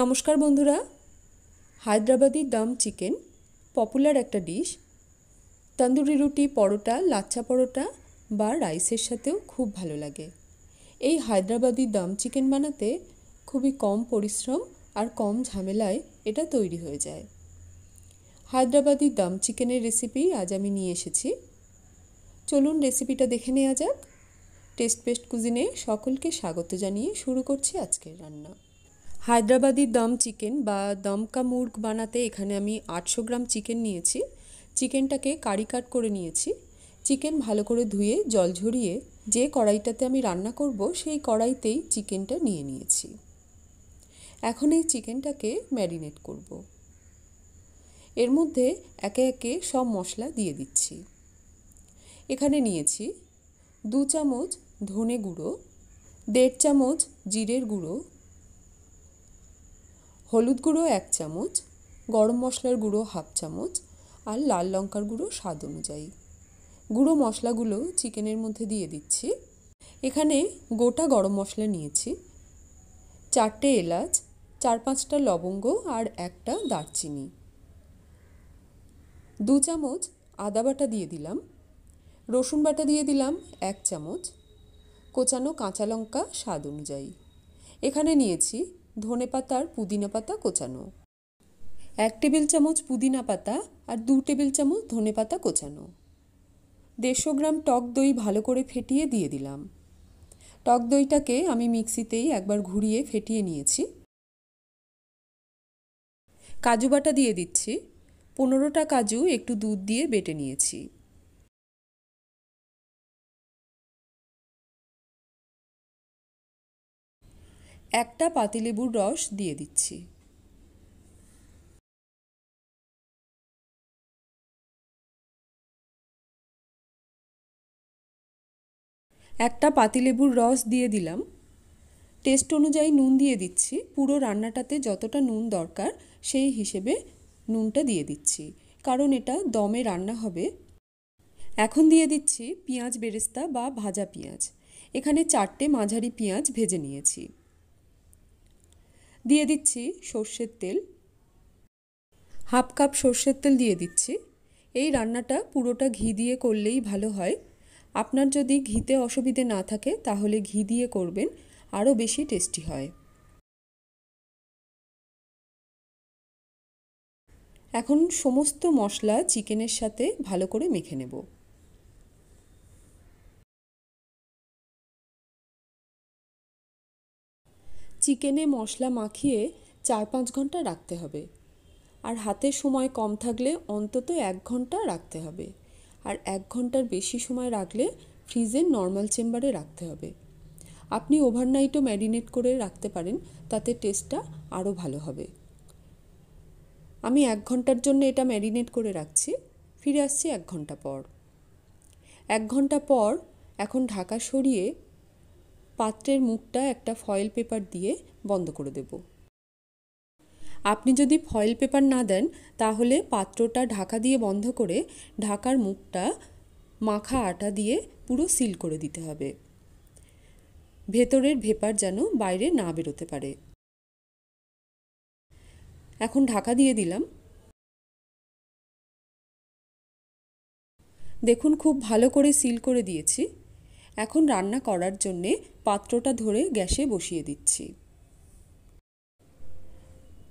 নমস্কার বন্ধুরা Hyderabadi dum chicken popular একটা ডিশ তন্দুরি রুটি পরোটা লাচ্ছা পরোটা বা রাইসের সাথেও খুব ভালো লাগে এই হায়দ্রাবাদি দম চিকেন বানাতে খুবই কম পরিশ্রম আর কম ঝামেলায় এটা তৈরি হয়ে যায় হায়দ্রাবাদি দম চিকেনের রেসিপি আজ আমি নিয়ে এসেছি চলুন রেসিপিটা দেখে নেওয়া যাক টেস্ট পেস্ট কুজিনে সকলকে স্বাগত জানিয়ে শুরু করছি আজকের রান্না হায়দ্রাবাদি দম চিকেন বা দমকা মুরগ বানাতে এখানে আমি আটশো গ্রাম চিকেন নিয়েছি চিকেনটাকে কারি কাট করে নিয়েছি চিকেন ভালো করে ধুয়ে জল ঝরিয়ে যে কড়াইটাতে আমি রান্না করব সেই কড়াইতেই চিকেনটা নিয়ে নিয়েছি এখন এই চিকেনটাকে ম্যারিনেট করব এর মধ্যে একে একে সব মশলা দিয়ে দিচ্ছি এখানে নিয়েছি দু চামচ ধনে গুঁড়ো দেড় চামচ জিরের গুঁড়ো হলুদ গুঁড়ো এক চামচ গরম মশলার গুঁড়ো হাফ চামচ আর লাল লঙ্কার গুঁড়ো স্বাদ অনুযায়ী গুঁড়ো মশলাগুলো চিকেনের মধ্যে দিয়ে দিচ্ছি এখানে গোটা গরম মশলা নিয়েছি চারটে এলাচ চার পাঁচটা লবঙ্গ আর একটা দারচিনি দু চামচ আদা বাটা দিয়ে দিলাম রসুন বাটা দিয়ে দিলাম এক চামচ কোচানো কাঁচা লঙ্কা স্বাদ অনুযায়ী এখানে নিয়েছি ধনে পাতা আর পুদিনা পাতা কোচানো এক টেবিল চামচ পুদিনা পাতা আর দু টেবিল চামচ ধনে পাতা কোচানো দেড়শো গ্রাম টক দই ভালো করে ফেটিয়ে দিয়ে দিলাম টক দইটাকে আমি মিক্সিতেই একবার ঘুরিয়ে ফেটিয়ে নিয়েছি কাজু বাটা দিয়ে দিচ্ছি পনেরোটা কাজু একটু দুধ দিয়ে বেটে নিয়েছি একটা পাতিলেবুর রস দিয়ে দিচ্ছি একটা পাতিলেবুর রস দিয়ে দিলাম টেস্ট অনুযায়ী নুন দিয়ে দিচ্ছি পুরো রান্নাটাতে যতটা নুন দরকার সেই হিসেবে নুনটা দিয়ে দিচ্ছি কারণ এটা দমে রান্না হবে এখন দিয়ে দিচ্ছি পেঁয়াজ বেরেস্তা বা ভাজা পেঁয়াজ এখানে চারটে মাঝারি পেঁয়াজ ভেজে নিয়েছি দিয়ে দিচ্ছি সর্ষের তেল হাফ কাপ সর্ষের তেল দিয়ে দিচ্ছি এই রান্নাটা পুরোটা ঘি দিয়ে করলেই ভালো হয় আপনার যদি ঘিতে অসুবিধে না থাকে তাহলে ঘি দিয়ে করবেন আরও বেশি টেস্টি হয় এখন সমস্ত মশলা চিকেনের সাথে ভালো করে মেখে নেব চিকেনে মশলা মাখিয়ে চার পাঁচ ঘন্টা রাখতে হবে আর হাতে সময় কম থাকলে অন্তত এক ঘন্টা রাখতে হবে আর এক ঘন্টার বেশি সময় রাখলে ফ্রিজের নর্মাল চেম্বারে রাখতে হবে আপনি ওভারনাইটও ম্যারিনেট করে রাখতে পারেন তাতে টেস্টটা আরও ভালো হবে আমি এক ঘন্টার জন্য এটা ম্যারিনেট করে রাখছি ফিরে আসছি এক ঘন্টা পর এক ঘন্টা পর এখন ঢাকা সরিয়ে পাত্রের মুখটা একটা ফয়েল পেপার দিয়ে বন্ধ করে দেব আপনি যদি ফয়েল পেপার না দেন তাহলে পাত্রটা ঢাকা দিয়ে বন্ধ করে ঢাকার মুখটা মাখা আটা দিয়ে পুরো সিল করে দিতে হবে ভেতরের ভেপার যেন বাইরে না বেরোতে পারে এখন ঢাকা দিয়ে দিলাম দেখুন খুব ভালো করে সিল করে দিয়েছি এখন রান্না করার জন্যে পাত্রটা ধরে গ্যাসে বসিয়ে দিচ্ছি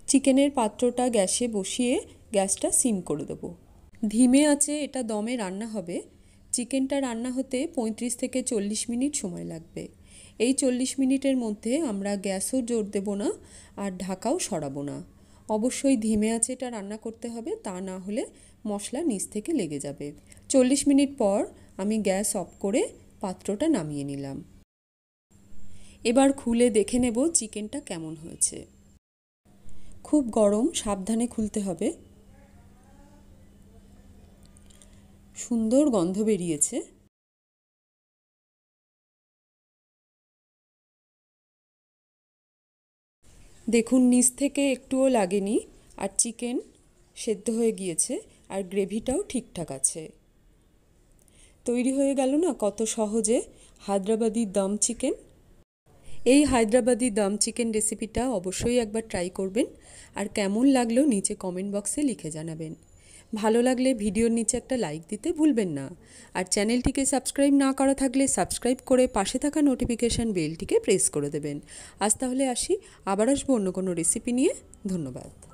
চিকেনের পাত্রটা গ্যাসে বসিয়ে গ্যাসটা সিম করে দেবো ধিমে আছে এটা দমে রান্না হবে চিকেনটা রান্না হতে ৩৫ থেকে চল্লিশ মিনিট সময় লাগবে এই চল্লিশ মিনিটের মধ্যে আমরা গ্যাসও জোর দেব না আর ঢাকাও সরাবো না অবশ্যই ধিমে আছে এটা রান্না করতে হবে তা না হলে মশলা নিচ থেকে লেগে যাবে চল্লিশ মিনিট পর আমি গ্যাস অফ করে পাত্রটা নামিয়ে নিলাম এবার খুলে দেখে নেব চিকেনটা কেমন হয়েছে খুব গরম সাবধানে খুলতে হবে সুন্দর গন্ধ বেরিয়েছে দেখুন নিচ থেকে একটুও লাগেনি আর চিকেন সেদ্ধ হয়ে গিয়েছে আর গ্রেভিটাও ঠিকঠাক আছে তৈরি হয়ে গেল না কত সহজে হায়দ্রাবাদি দম চিকেন এই হায়দ্রাবাদি দম চিকেন রেসিপিটা অবশ্যই একবার ট্রাই করবেন আর কেমন লাগলো নিচে কমেন্ট বক্সে লিখে জানাবেন ভালো লাগলে ভিডিওর নিচে একটা লাইক দিতে ভুলবেন না আর চ্যানেলটিকে সাবস্ক্রাইব না করা থাকলে সাবস্ক্রাইব করে পাশে থাকা নোটিফিকেশান বেলটিকে প্রেস করে দেবেন আজ তাহলে আসি আবার আসবো অন্য কোনো রেসিপি নিয়ে ধন্যবাদ